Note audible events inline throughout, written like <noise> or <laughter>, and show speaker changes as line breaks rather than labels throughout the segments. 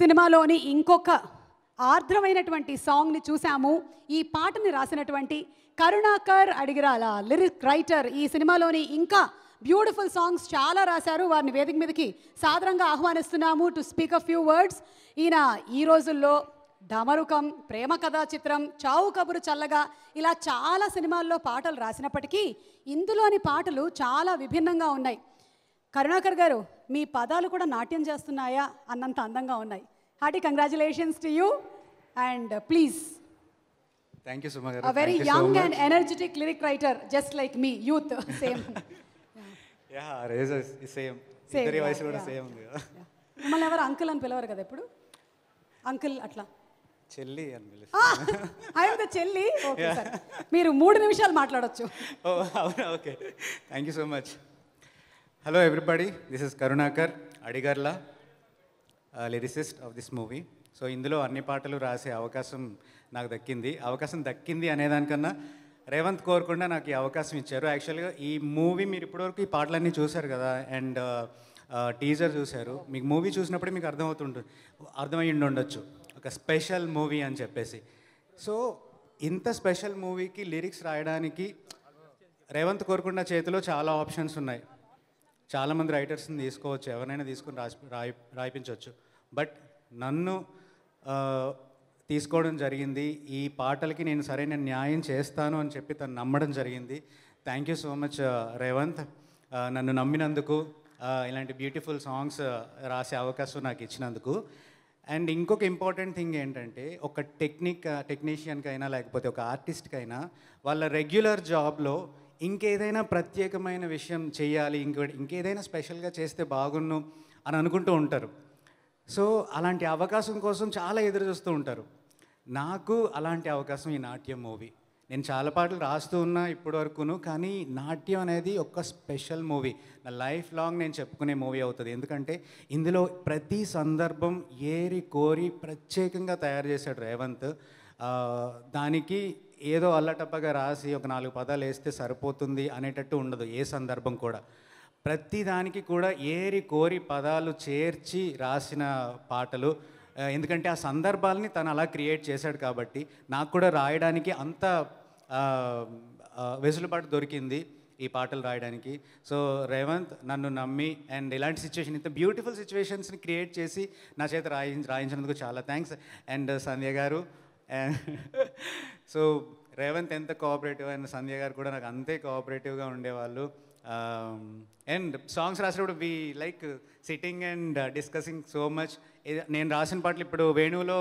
సినిమాలోని ఇంకొక ఆర్ద్రమైనటువంటి సాంగ్ని చూసాము ఈ పాటని రాసినటువంటి కరుణాకర్ అడిగిరాల లిరిక్ రైటర్ ఈ సినిమాలోని ఇంకా బ్యూటిఫుల్ సాంగ్స్ చాలా రాశారు వారిని వేదిక మీదకి సాధారణంగా ఆహ్వానిస్తున్నాము to speak a few words ఈయన ఈ రోజుల్లో ధమరుకం ప్రేమ కథా చిత్రం చావు కబురు చల్లగా ఇలా చాలా సినిమాల్లో పాటలు రాసినప్పటికీ ఇందులోని పాటలు చాలా విభిన్నంగా ఉన్నాయి కరుణాకర్ గారు మీ పదాలు కూడా నాట్యం చేస్తున్నాయా అన్నంత అందంగా ఉన్నాయి hearty congratulations to you and please
thank you much a very young and
energetic lyric writer just like me youth same
yeah rage same వయసు కూడా సేమ్ ఉంది
మిమ్మల్ని ఎవరు అంకుల్ అని పిలవరు కదా ఇప్పుడు అంకుల్ అట్లా చెల్లి అని పిలుస్తారు ద ah, చెల్లి ఓకే <laughs> మీరు మూడు నిమిషాలు మాట్లాడొచ్చు
okay thank you so much hello everybody this is Karunakar Adigarla, lyricist of this movie so ఇందులో అన్ని పాటలు రాసే అవకాశం నాకు దక్కింది అవకాశం దక్కింది అనేదానికన్నా రేవంత్ కోరకుండా నాకు ఈ అవకాశం ఇచ్చారు యాక్చువల్గా ఈ మూవీ మీరు ఇప్పటివరకు ఈ పాటలన్నీ చూశారు కదా అండ్ టీజర్ uh, uh, చూశారు మీకు మూవీ చూసినప్పుడే మీకు అర్థమవుతుంటుంది అర్థమై ఉండొచ్చు ఒక స్పెషల్ మూవీ అని చెప్పేసి సో ఇంత స్పెషల్ మూవీకి లిరిక్స్ రాయడానికి రేవంత్ కోరకుండా చేతిలో చాలా ఆప్షన్స్ ఉన్నాయి చాలామంది రైటర్స్ని తీసుకోవచ్చు ఎవరైనా తీసుకుని రాసి రాయి రాయిపించవచ్చు బట్ నన్ను తీసుకోవడం జరిగింది ఈ పాటలకి నేను సరైన న్యాయం చేస్తాను అని చెప్పి తను నమ్మడం జరిగింది thank you so much Revanth నన్ను నమ్మినందుకు ఇలాంటి బ్యూటిఫుల్ సాంగ్స్ రాసే అవకాశం నాకు ఇచ్చినందుకు అండ్ ఇంకొక ఇంపార్టెంట్ థింగ్ ఏంటంటే ఒక టెక్నిక్ టెక్నీషియన్కైనా లేకపోతే ఒక ఆర్టిస్ట్కైనా వాళ్ళ రెగ్యులర్ జాబ్లో ఇంకేదైనా ప్రత్యేకమైన విషయం చేయాలి ఇంకో ఇంకేదైనా స్పెషల్గా చేస్తే బాగున్ను అని అనుకుంటూ ఉంటారు సో అలాంటి అవకాశం కోసం చాలా ఎదురు చూస్తూ ఉంటారు నాకు అలాంటి అవకాశం ఈ నాట్యం మూవీ నేను చాలా పాటలు రాస్తూ ఉన్నా ఇప్పటి వరకును కానీ నాట్యం అనేది ఒక స్పెషల్ మూవీ నా లైఫ్ లాంగ్ నేను చెప్పుకునే మూవీ అవుతుంది ఎందుకంటే ఇందులో ప్రతి సందర్భం ఏరి కోరి ప్రత్యేకంగా తయారు చేశాడు రేవంత్ దానికి ఏదో అల్లటప్పగా రాసి ఒక నాలుగు పదాలు వేస్తే సరిపోతుంది అనేటట్టు ఉండదు ఏ సందర్భం కూడా ప్రతిదానికి కూడా ఏరి కోరి పదాలు చేర్చి రాసిన పాటలు ఎందుకంటే ఆ సందర్భాలని తను అలా క్రియేట్ చేశాడు కాబట్టి నాకు కూడా రాయడానికి అంత వెసులుబాటు దొరికింది ఈ పాటలు రాయడానికి సో రేవంత్ నన్ను నమ్మి అండ్ ఇలాంటి సిచ్యువేషన్ ఇంత బ్యూటిఫుల్ సిచ్యువేషన్స్ని క్రియేట్ చేసి నా చేత రాయించి రాయించినందుకు చాలా థ్యాంక్స్ అండ్ సంధ్య గారు సో రేవంత్ ఎంత కోఆపరేటివ్ అండ్ సంధ్య గారు కూడా నాకు అంతే కోఆపరేటివ్గా ఉండేవాళ్ళు అండ్ um, సాంగ్స్ రాసినప్పుడు we like sitting and discussing so much నేను రాసిన పాటలు ఇప్పుడు వేణువులో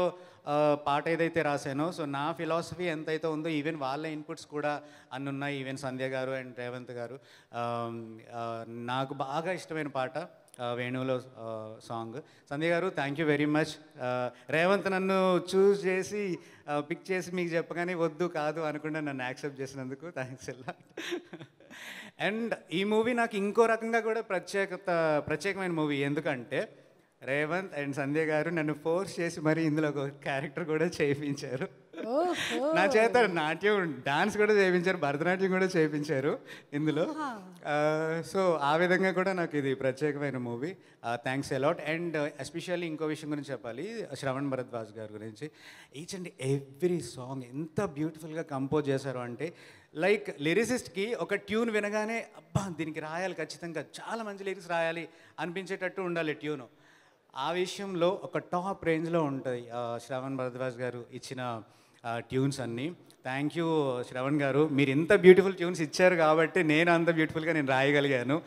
పాట ఏదైతే రాశానో సో నా ఫిలాసఫీ ఎంతైతే ఉందో ఈవెన్ వాళ్ళ ఇన్పుట్స్ కూడా అన్నున్నాయి ఈవెన్ సంధ్య గారు అండ్ రేవంత్ గారు um, uh, నాకు బాగా ఇష్టమైన పాట వేణువులో సాంగ్ సంధ్య గారు thank you very much Revanth నన్ను చూస్ చేసి పిక్ చేసి మీకు చెప్పగానే వద్దు కాదు అనుకుంటే నన్ను యాక్సెప్ట్ చేసినందుకు థ్యాంక్స్ ఎలా అండ్ ఈ మూవీ నాకు ఇంకో రకంగా కూడా ప్రత్యేకత ప్రత్యేకమైన మూవీ ఎందుకంటే రేవంత్ అండ్ సంధ్య గారు నన్ను ఫోర్స్ చేసి మరి ఇందులో ఒక క్యారెక్టర్ కూడా చేయించారు నా చేత నాట్యం డాన్స్ కూడా చేయించారు భరతనాట్యం కూడా చేయించారు ఇందులో సో ఆ విధంగా కూడా నాకు ఇది ప్రత్యేకమైన movie thanks a lot and especially ఇంకో విషయం గురించి చెప్పాలి శ్రవణ్ భరద్వాజ్ గారి గురించి ఈచ్ అండ్ ఎవ్రీ సాంగ్ ఎంత బ్యూటిఫుల్గా కంపోజ్ చేశారు అంటే లైక్ లిరిసిస్ట్కి ఒక ట్యూన్ వినగానే అబ్బా దీనికి రాయాలి ఖచ్చితంగా చాలా మంచి లిరిక్స్ రాయాలి అనిపించేటట్టు ఉండాలి ట్యూను ఆ విషయంలో ఒక టాప్ రేంజ్లో ఉంటుంది శ్రావణ్ భరద్వాజ్ గారు ఇచ్చిన ట్యూన్స్ అన్నీ థ్యాంక్ యూ శ్రవణ్ గారు మీరు ఇంత బ్యూటిఫుల్ ట్యూన్స్ ఇచ్చారు కాబట్టి నేను అంత బ్యూటిఫుల్గా నేను రాయగలిగాను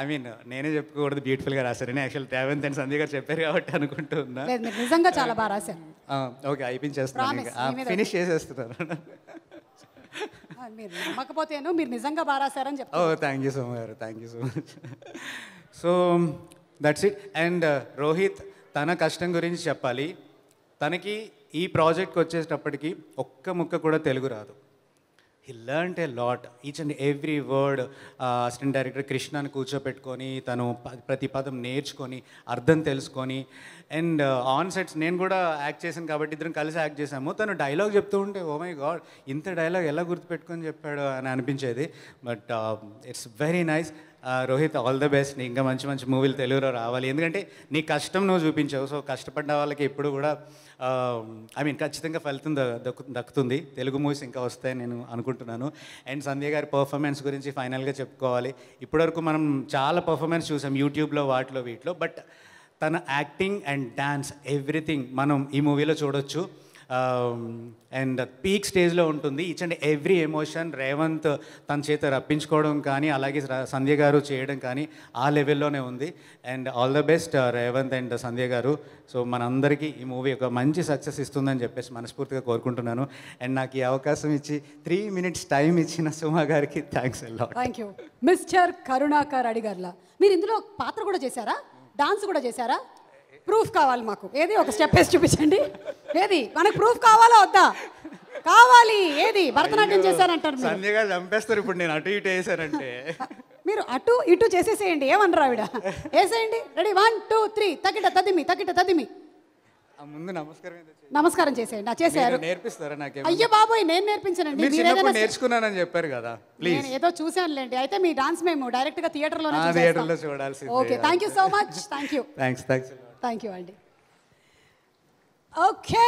ఐ మీన్ నేనే చెప్పుకోకూడదు బ్యూటిఫుల్గా రాశారని యాక్చువల్ రేవంత్ అండ్ సంధ్య గారు చెప్పారు కాబట్టి అనుకుంటున్నా
నిజంగా చాలా బాగా రాశారు
ఓకే అయిపించేస్తాను ఫినిష్ చేసేస్తున్నాను
నమ్మకపోతేను మీరు నిజంగా బాగా రాశారని చెప్పి oh
thank you so much గారు thank you so much so that's it and Rohit తన కష్టం గురించి చెప్పాలి తనకి ఈ ప్రాజెక్ట్కి వచ్చేటప్పటికి ఒక్క ముక్క కూడా తెలుగు రాదు he learn a lot each and every word assistant director కృష్ణాన్ని కూర్చోపెట్టుకొని తను ప్రతి పదం నేర్చుకొని అర్థం తెలుసుకొని అండ్ ఆన్ సెట్స్ నేను కూడా యాక్ట్ చేశాను కాబట్టి ఇద్దరం కలిసి యాక్ట్ చేశాము తను డైలాగ్ చెప్తూ ఉంటే ఓ మై గాడ్ ఇంత డైలాగ్ ఎలా గుర్తుపెట్టుకొని చెప్పాడు అని అనిపించేది but it's very nice Rohit all the best నీ ఇంకా మంచి మంచి మూవీలు తెలుగులో రావాలి ఎందుకంటే నీ కష్టం నువ్వు చూపించావు సో కష్టపడ్డ వాళ్ళకి ఎప్పుడు కూడా ఐ మీన్ ఖచ్చితంగా ఫలితం దక్కుతుంది తెలుగు మూవీస్ ఇంకా వస్తాయని నేను అనుకుంటున్నాను అండ్ సంధ్య గారి పర్ఫార్మెన్స్ గురించి ఫైనల్గా చెప్పుకోవాలి ఇప్పటివరకు మనం చాలా పర్ఫార్మెన్స్ చూసాం యూట్యూబ్లో వాటిలో వీటిలో బట్ తన యాక్టింగ్ అండ్ డ్యాన్స్ ఎవ్రీథింగ్ మనం ఈ మూవీలో చూడొచ్చు అండ్ పీక్ స్టేజ్లో ఉంటుంది each and every emotion Revanth తన చేత రప్పించుకోవడం కానీ అలాగే సంధ్య గారు చేయడం కానీ ఆ లెవెల్లోనే ఉంది and all the best Revanth and Sandhya గారు సో మనందరికీ ఈ మూవీ ఒక మంచి సక్సెస్ ఇస్తుందని చెప్పేసి మనస్ఫూర్తిగా కోరుకుంటున్నాను అండ్ నాకు ఈ అవకాశం ఇచ్చి త్రీ మినిట్స్ టైం ఇచ్చిన సుమా గారికి thanks
thank you mister Karunakar Adigarla మీరు ఇందులో పాత్ర కూడా చేశారా డాన్స్ కూడా చేశారా ప్రూఫ్ కావాలి మాకు ఏది ఒక స్టెప్ వేసి చూపించండి ఏది మనకు ప్రూఫ్ కావాలా వద్దా కావాలి ఏది భరతనాట్యం చేశారంటారు
చంపేస్తారు ఇప్పుడు నేను అటు ఇటు వేసానంటే
మీరు అటు ఇటు చేసేసేయండి ఏమన్నారు ఆవిడ వేసేయండి రెడీ వన్ టూ త్రీ తగ్గిట తదిమి తగ్గిట తదిమి
ముందు నమస్కారం
నమస్కారం చేసేయండి చేశారు
నేర్పిస్తారా నాకు అయ్యో
బాబోయ్ నేను నేర్పించనండి మీరు
నేర్చుకున్నానని చెప్పారు కదా ప్లీజ్
ఏదో చూశానులేండి అయితే మీ డాన్స్ మేము డైరెక్ట్ గా థియేటర్ లో థియేటర్ లో
చూడాల్సి okay so much
you thanks thanks Thank you, Andy. Okay.